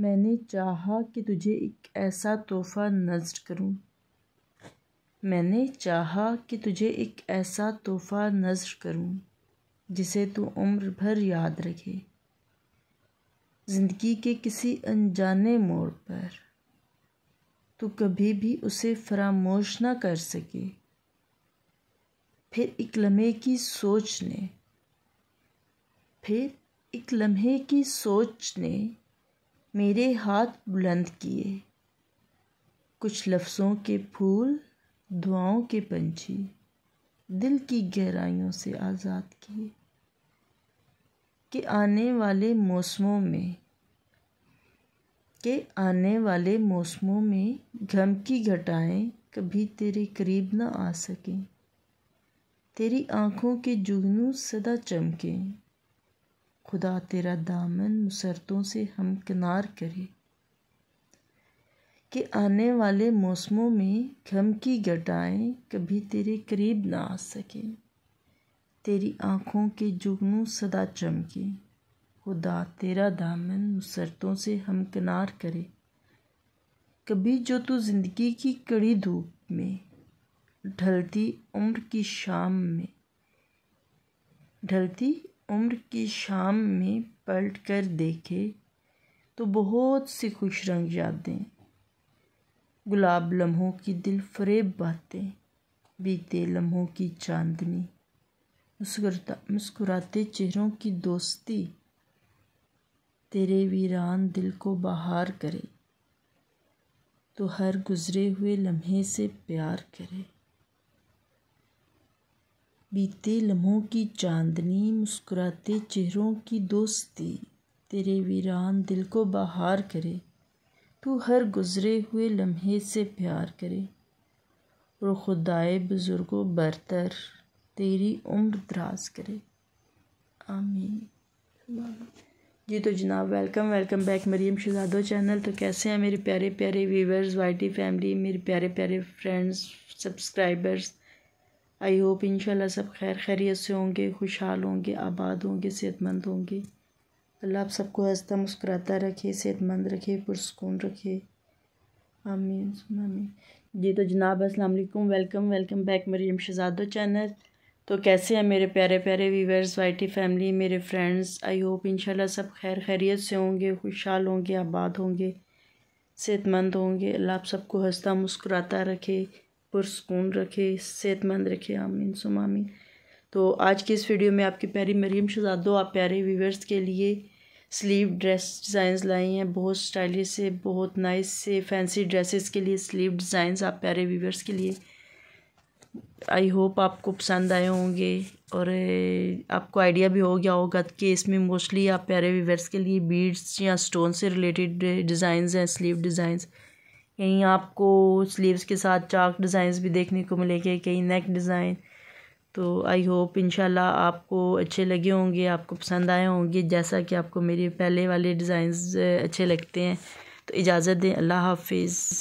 मैंने चाहा कि तुझे एक ऐसा तोहफ़ा नज़र करूं मैंने चाहा कि तुझे एक ऐसा तोहफ़ा नज़र करूं जिसे तू उम्र भर याद रखे ज़िंदगी के किसी अनजाने मोड़ पर तू कभी भी उसे फरामोश ना कर सके फिर एक लम्हे की सोच ने फिर एक लम्हे की सोच ने मेरे हाथ बुलंद किए कुछ लफ्ज़ों के फूल दुआओं के पंछी दिल की गहराइयों से आज़ाद किए कि आने वाले मौसमों में के आने वाले मौसमों में गम की घटाएं कभी तेरे करीब ना आ सकें तेरी आँखों के जुगनू सदा चमकें खुदा तेरा दामन मुसरतों से किनार करे कि आने वाले मौसमों में घम की घटाएँ कभी तेरे करीब ना आ सकें तेरी आँखों के जुगनू सदा चमके खुदा तेरा दामन मुसरतों से किनार करे कभी जो तू ज़िंदगी की कड़ी धूप में ढलती उम्र की शाम में ढलती उम्र की शाम में पलट कर देखे तो बहुत सी खुश रंग यादें गुलाब लम्हों की दिल फरेब बातें बीते लम्हों की चांदनी मुस्कुराता मुस्कुराते चेहरों की दोस्ती तेरे वीरान दिल को बहार करे तो हर गुज़रे हुए लम्हे से प्यार करे बीते लम्हों की चांदनी मुस्कुराते चेहरों की दोस्ती तेरे वीरान दिल को बहार करे तू हर गुज़रे हुए लम्हे से प्यार करे और खुदाए बुज़ुर्गो बरतर तेरी उम्र दराज करे आमीन जी तो जनाब welcome welcome back Mariam Shahzado channel तो कैसे हैं मेरे प्यारे प्यारे व्यूवर्स वाइटी फैमिली मेरे प्यारे प्यारे फ्रेंड्स सब्सक्राइबर्स आई होप इनशाला सब खैर खैरियत से होंगे खुशहाल होंगे आबाद होंगे सेहतमंद होंगे अल्लाह आप सबको हंसता मुस्कुराता रखे सेहतमंद रखे पुरस्कून रखे आमीन आमीन जी तो जनाब असलम welcome welcome back Mariam Shahzado channel तो कैसे हैं मेरे प्यारे प्यारे व्यूवर्स वाइटी फैमिली मेरे फ्रेंड्स आई होप इन सब खैर खैरियत से होंगे खुशहाल होंगे आबाद होंगे सेहतमंद होंगे अल्लाह आप सबको हंसता मुस्कुराता रखे पुरसकून रखे सेहतमंद रखे आमीन सुम आमीन तो आज की इस वीडियो में आपकी प्यारी मरीम शहजादो आप प्यारे व्यूवर्स के लिए स्लीव ड्रेस डिज़ाइंस लाई हैं बहुत स्टाइलिश से बहुत नाइस से फैंसी ड्रेसेस के लिए स्लीव डिज़ाइंस आप प्यारे व्यूवर्स के लिए आई होप आपको पसंद आए होंगे और आपको आइडिया भी हो गया होगा कि इसमें मोस्टली आप प्यारे व्यूवर्स के लिए बीड्स या स्टोन से रिलेटेड डिज़ाइंस हैं स्लीव डिज़ाइंस कहीं आपको स्लीव्स के साथ चाक डिज़ाइंस भी देखने को मिलेंगे कहीं नेक डिज़ाइन तो आई होप इंशाल्लाह आपको अच्छे लगे होंगे आपको पसंद आए होंगे जैसा कि आपको मेरे पहले वाले डिज़ाइंस अच्छे लगते हैं तो इजाज़त दें अल्लाह हाफिज़